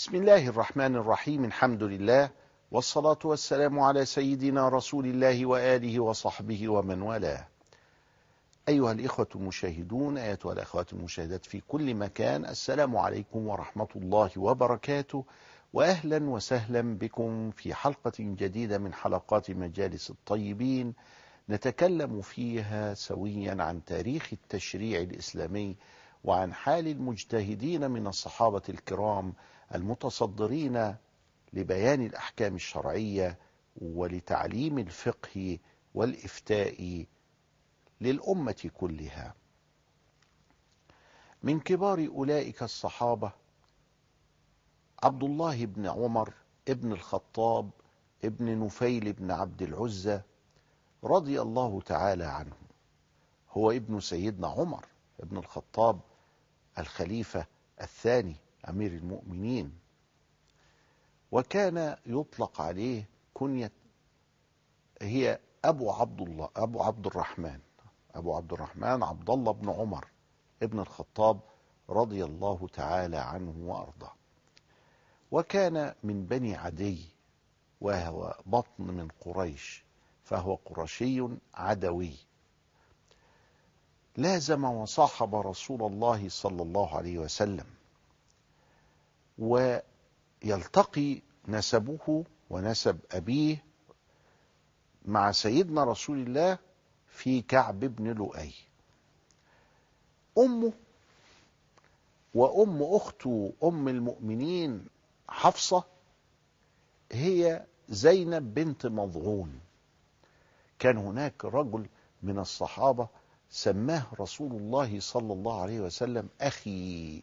بسم الله الرحمن الرحيم الحمد لله والصلاة والسلام على سيدنا رسول الله وآله وصحبه ومن والاه أيها الإخوة المشاهدون أيتها الأخوات المشاهدات في كل مكان السلام عليكم ورحمة الله وبركاته وأهلا وسهلا بكم في حلقة جديدة من حلقات مجالس الطيبين نتكلم فيها سويا عن تاريخ التشريع الإسلامي وعن حال المجتهدين من الصحابة الكرام المتصدرين لبيان الأحكام الشرعية ولتعليم الفقه والإفتاء للأمة كلها من كبار أولئك الصحابة عبد الله بن عمر ابن الخطاب ابن نفيل بن عبد العزة رضي الله تعالى عنه هو ابن سيدنا عمر ابن الخطاب الخليفة الثاني أمير المؤمنين وكان يطلق عليه كنية هي أبو عبد الله أبو عبد الرحمن أبو عبد الرحمن عبد الله بن عمر ابن الخطاب رضي الله تعالى عنه وأرضاه وكان من بني عدي وهو بطن من قريش فهو قرشي عدوي لازم وصاحب رسول الله صلى الله عليه وسلم ويلتقي نسبه ونسب أبيه مع سيدنا رسول الله في كعب بن لؤي أمه وأم أخته أم المؤمنين حفصة هي زينب بنت مضعون كان هناك رجل من الصحابة سماه رسول الله صلى الله عليه وسلم أخي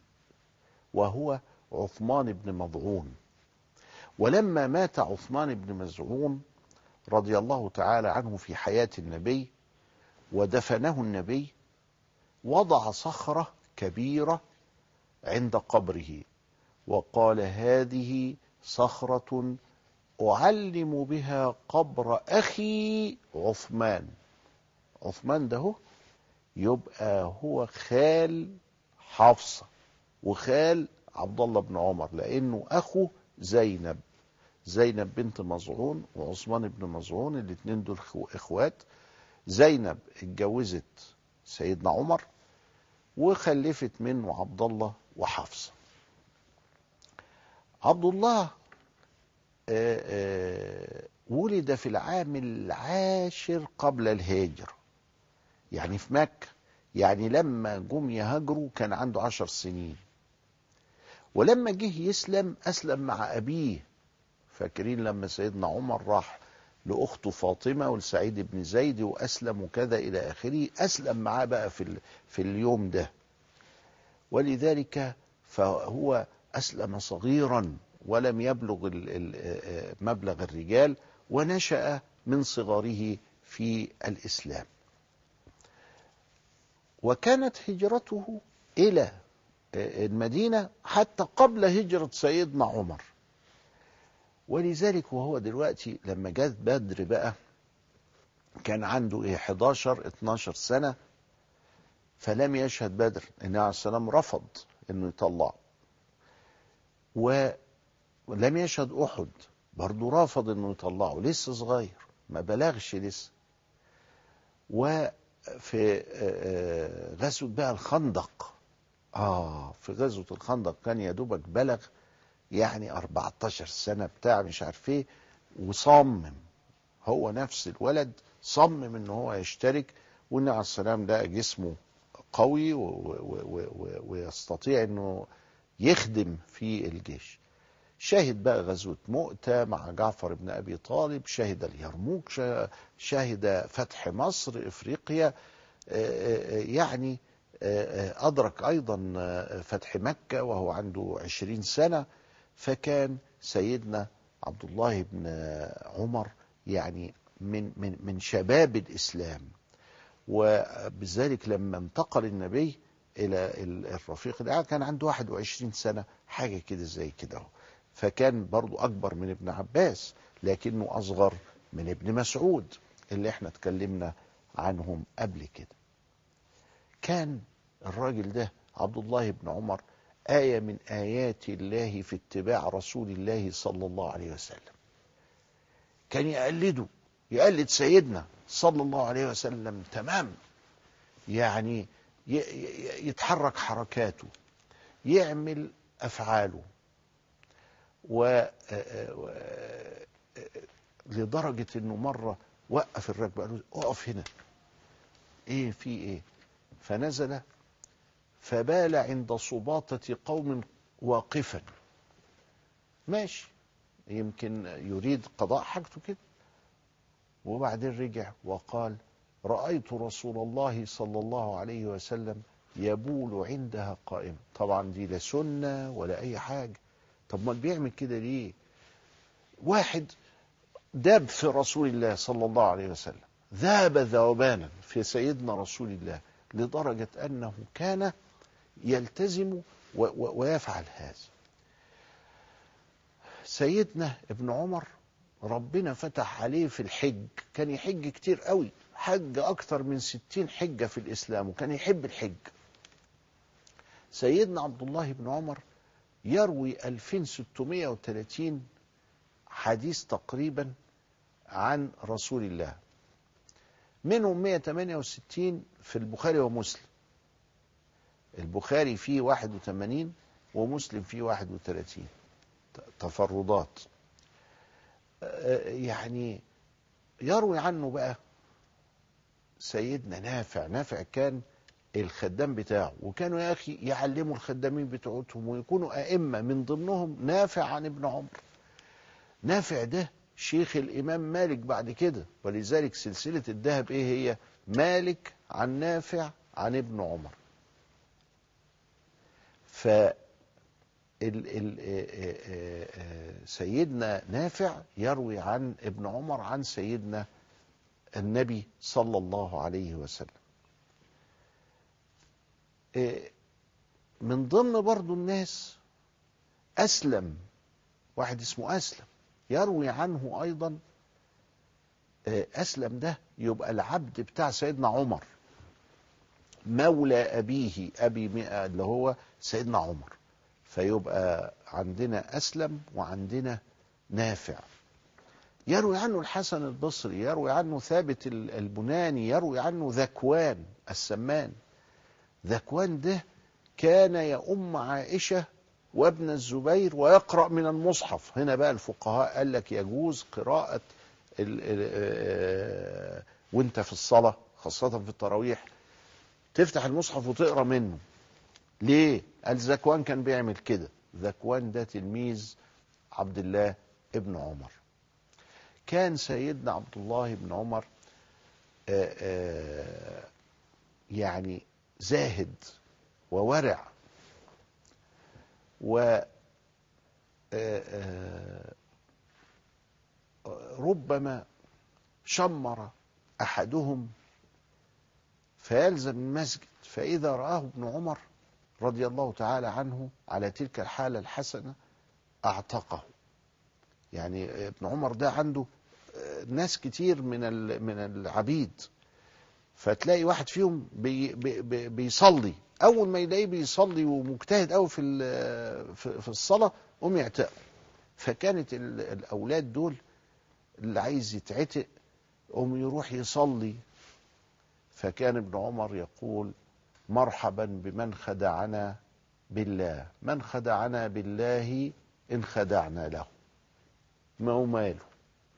وهو عثمان بن مضعون ولما مات عثمان بن مزعون رضي الله تعالى عنه في حياة النبي ودفنه النبي وضع صخرة كبيرة عند قبره وقال هذه صخرة أعلم بها قبر أخي عثمان عثمان ده يبقى هو خال حفصة وخال عبد الله بن عمر لأنه أخو زينب زينب بنت مزعون وعثمان بن مزعون الاثنين دول إخوات زينب اتجوزت سيدنا عمر وخلفت منه عبد الله وحفصة عبد الله آه، آه، ولد في العام العاشر قبل الهجر يعني في مكة يعني لما جم يهاجروا كان عنده عشر سنين ولما جه يسلم أسلم مع أبيه فاكرين لما سيدنا عمر راح لأخته فاطمة ولسعيد بن زيد وأسلم وكذا إلى آخره أسلم معاه بقى في, في اليوم ده ولذلك فهو أسلم صغيرا ولم يبلغ مبلغ الرجال ونشأ من صغره في الإسلام وكانت هجرته إلى المدينة حتى قبل هجرة سيدنا عمر ولذلك وهو دلوقتي لما جاء بدر بقى كان عنده ايه 11 12 سنة فلم يشهد بدر النبي عليه السلام رفض انه يطلعه ولم يشهد احد برضه رفض انه يطلعه لسه صغير ما بلغش لسه و في آه، آه، غزوة بقى الخندق آه في غزوة الخندق كان يا دوبك بلغ يعني 14 سنة بتاع مش عارف ايه وصمم هو نفس الولد صمم ان هو يشترك والنبي عليه السلام ده جسمه قوي ويستطيع انه يخدم في الجيش شهد بقى غزوة مؤتة مع جعفر بن أبي طالب شهد اليرموك شهد فتح مصر إفريقيا آه، آه، يعني آه، أدرك أيضا فتح مكة وهو عنده عشرين سنة فكان سيدنا عبد الله بن عمر يعني من من من شباب الإسلام وبذلك لما انتقل النبي إلى الرفيق الأعلى كان عنده 21 سنة حاجة كده زي كده فكان برضو أكبر من ابن عباس لكنه أصغر من ابن مسعود اللي احنا اتكلمنا عنهم قبل كده كان الراجل ده عبد الله بن عمر آية من آيات الله في اتباع رسول الله صلى الله عليه وسلم كان يقلده يقلد سيدنا صلى الله عليه وسلم تمام يعني يتحرك حركاته يعمل أفعاله و لدرجة انه مرة وقف الركبة قال له اقف هنا ايه في ايه فنزل فبال عند سباطة قوم واقفا ماشي يمكن يريد قضاء حاجته كده وبعدين رجع وقال رأيت رسول الله صلى الله عليه وسلم يبول عندها قائم طبعا دي لا سنة ولا أي حاجة طب ما بيعمل كده ليه واحد داب في رسول الله صلى الله عليه وسلم ذاب ذوبانا في سيدنا رسول الله لدرجة أنه كان يلتزم ويفعل هذا سيدنا ابن عمر ربنا فتح عليه في الحج كان يحج كتير قوي حج أكثر من ستين حجة في الإسلام وكان يحب الحج سيدنا عبد الله بن عمر يروي 2630 حديث تقريبا عن رسول الله منهم 168 في البخاري ومسلم البخاري فيه 81 ومسلم فيه 31 تفردات آه، يعني يروي عنه بقى سيدنا نافع نافع كان الخدام بتاعه وكانوا يا أخي يعلموا الخدامين بتوعتهم ويكونوا أئمة من ضمنهم نافع عن ابن عمر نافع ده شيخ الإمام مالك بعد كده ولذلك سلسلة الذهب إيه هي مالك عن نافع عن ابن عمر ف سيدنا نافع يروي عن ابن عمر عن سيدنا النبي صلى الله عليه وسلم إيه، من ضمن برضو الناس أسلم واحد اسمه أسلم يروي عنه أيضا إيه، أسلم ده يبقى العبد بتاع سيدنا عمر مولى أبيه أبي مئة اللي هو سيدنا عمر فيبقى عندنا أسلم وعندنا نافع يروي عنه الحسن البصري يروي عنه ثابت البناني يروي عنه ذكوان السمان ذكوان ده كان يؤم عائشة وابن الزبير ويقرأ من المصحف هنا بقى الفقهاء قال لك يجوز قراءة ال ال آه، وانت في الصلاة خاصة في التراويح تفتح المصحف وتقرأ منه ليه قال ذكوان كان بيعمل كده ذكوان ده تلميذ عبد الله ابن عمر كان سيدنا عبد الله بن عمر آآ آه، آآ آه، يعني زاهد وورع و آه، آه، ربما شمر احدهم فيلزم المسجد فاذا راه ابن عمر رضي الله تعالى عنه على تلك الحاله الحسنه اعتقه يعني ابن عمر ده عنده آه، ناس كتير من من العبيد فتلاقي واحد فيهم بي بي بيصلي اول ما يلاقيه بيصلي ومجتهد قوي في في الصلاه قوم يعتقوا فكانت الاولاد دول اللي عايز يتعتق قوم يروح يصلي فكان ابن عمر يقول مرحبا بمن خدعنا بالله من خدعنا بالله ان خدعنا له ما هو ماله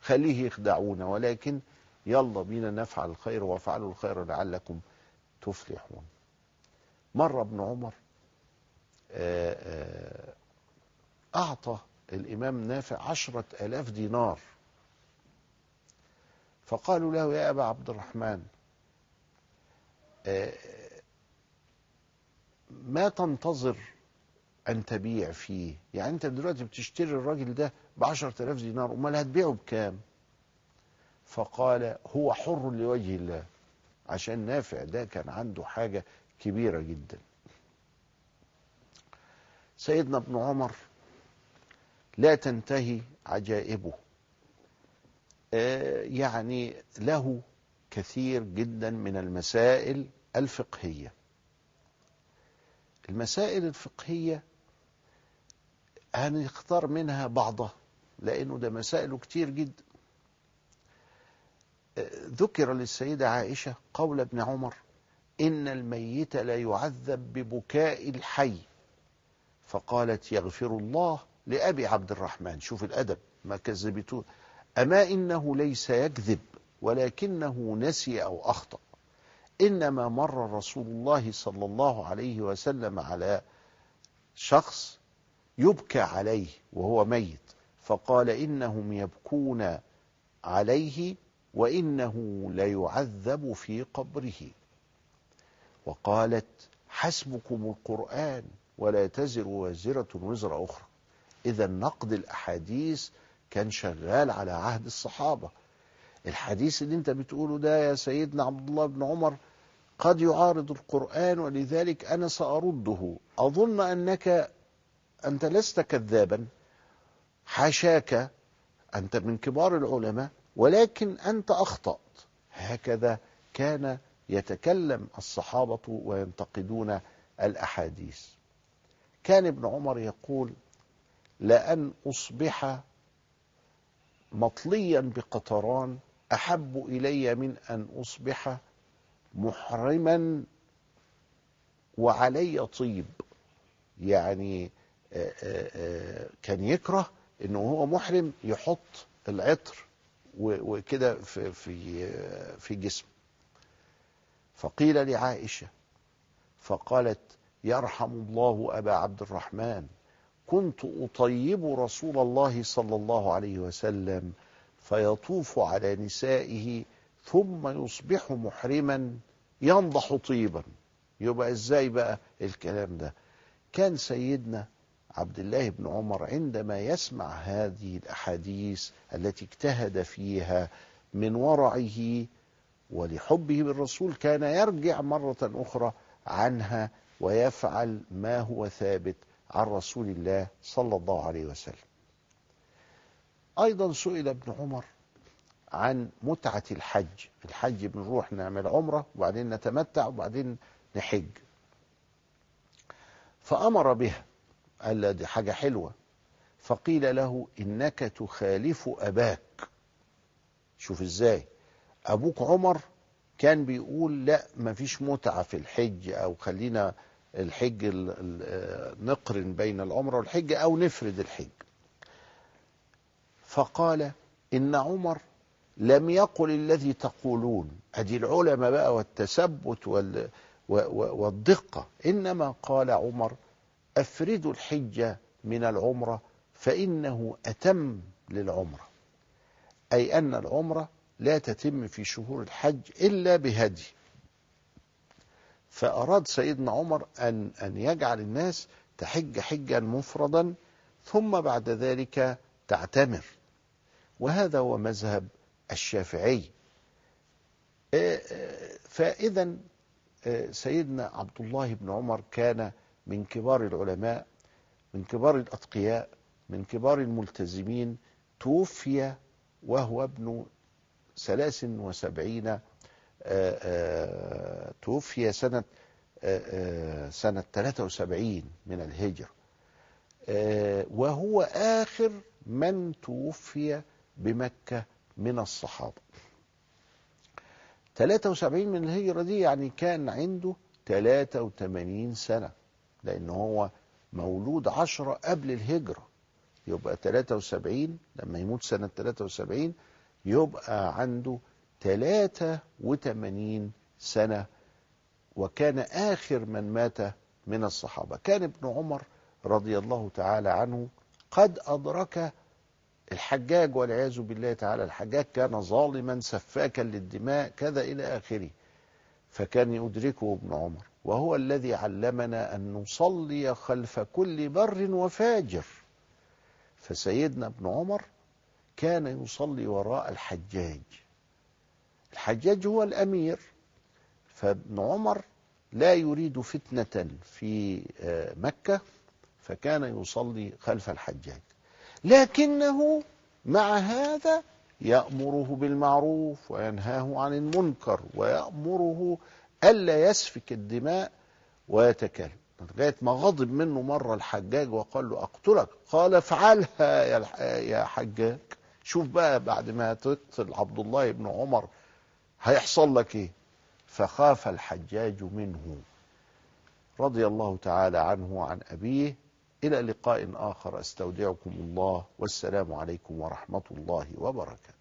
خليه يخدعونا ولكن يلا بينا نفعل الخير وافعلوا الخير لعلكم تفلحون مرة ابن عمر آه، آه، أعطى الإمام نافع عشرة ألاف دينار فقالوا له يا أبا عبد الرحمن آه، ما تنتظر أن تبيع فيه يعني أنت دلوقتي بتشتري الراجل ده بعشرة ألاف دينار أمال هتبيعه بكام فقال هو حر لوجه الله عشان نافع ده كان عنده حاجة كبيرة جدا سيدنا ابن عمر لا تنتهي عجائبه آه، يعني له كثير جدا من المسائل الفقهية المسائل الفقهية هنختار منها بعضها لأنه ده مسائله كتير جدا ذكر للسيدة عائشة قول ابن عمر إن الميت لا يعذب ببكاء الحي فقالت يغفر الله لأبي عبد الرحمن شوف الأدب ما كذبته أما إنه ليس يكذب ولكنه نسي أو أخطأ إنما مر رسول الله صلى الله عليه وسلم على شخص يبكى عليه وهو ميت فقال إنهم يبكون عليه وإنه ليعذب في قبره وقالت حسبكم القرآن ولا تزر وازرة وزر أخرى إذا نقد الأحاديث كان شغال على عهد الصحابة الحديث اللي انت بتقوله ده يا سيدنا عبد الله بن عمر قد يعارض القرآن ولذلك أنا سأرده أظن أنك أنت لست كذابا حاشاك أنت من كبار العلماء ولكن أنت أخطأت هكذا كان يتكلم الصحابة وينتقدون الأحاديث كان ابن عمر يقول لأن أصبح مطليا بقطران أحب إلي من أن أصبح محرما وعلي طيب يعني آه، آه، آه، كان يكره انه هو محرم يحط العطر وكده في في في جسم فقيل لعائشة فقالت يرحم الله أبا عبد الرحمن كنت أطيب رسول الله صلى الله عليه وسلم فيطوف على نسائه ثم يصبح محرما ينضح طيبا يبقى ازاي بقى الكلام ده كان سيدنا عبد الله بن عمر عندما يسمع هذه الاحاديث التي اجتهد فيها من ورعه ولحبه بالرسول كان يرجع مره اخرى عنها ويفعل ما هو ثابت عن رسول الله صلى الله عليه وسلم. ايضا سئل ابن عمر عن متعه الحج، الحج بنروح نعمل عمره وبعدين نتمتع وبعدين نحج. فامر بها قال له دي حاجة حلوة فقيل له إنك تخالف أباك شوف إزاي أبوك عمر كان بيقول لا مفيش متعة في الحج أو خلينا الحج نقرن بين العمرة والحج أو نفرد الحج فقال إن عمر لم يقل الذي تقولون أدي العلماء بقى والتثبت والدقة إنما قال عمر أفردوا الحجة من العمرة فإنه أتم للعمرة أي أن العمرة لا تتم في شهور الحج إلا بهدي فأراد سيدنا عمر أن, أن يجعل الناس تحج حجا مفردا ثم بعد ذلك تعتمر وهذا هو مذهب الشافعي آه، آه، فإذا آه، سيدنا عبد الله بن عمر كان من كبار العلماء من كبار الأتقياء من كبار الملتزمين توفي وهو ابن ثلاث وسبعين آه، آه، توفي سنة آه، سنة 73 من الهجرة وهو آخر من توفي بمكة من الصحابة 73 من الهجرة دي يعني كان عنده 83 سنة لأن هو مولود عشرة قبل الهجرة يبقى 73 لما يموت سنة 73 يبقى عنده 83 سنة وكان آخر من مات من الصحابة كان ابن عمر رضي الله تعالى عنه قد أدرك الحجاج والعياذ بالله تعالى الحجاج كان ظالما سفاكا للدماء كذا إلى آخره فكان يدركه ابن عمر وهو الذي علمنا أن نصلي خلف كل بر وفاجر فسيدنا ابن عمر كان يصلي وراء الحجاج الحجاج هو الأمير فابن عمر لا يريد فتنة في آه، مكة فكان يصلي خلف الحجاج لكنه مع هذا يأمره بالمعروف وينهاه عن المنكر ويأمره ألا يسفك الدماء ويتكلم لغاية ما غضب منه مرة الحجاج وقال له أقتلك قال افعلها يا حجاج شوف بقى بعد ما تقتل عبد الله بن عمر هيحصل لك ايه فخاف الحجاج منه رضي الله تعالى عنه وعن أبيه إلى لقاء آخر أستودعكم الله والسلام عليكم ورحمة الله وبركاته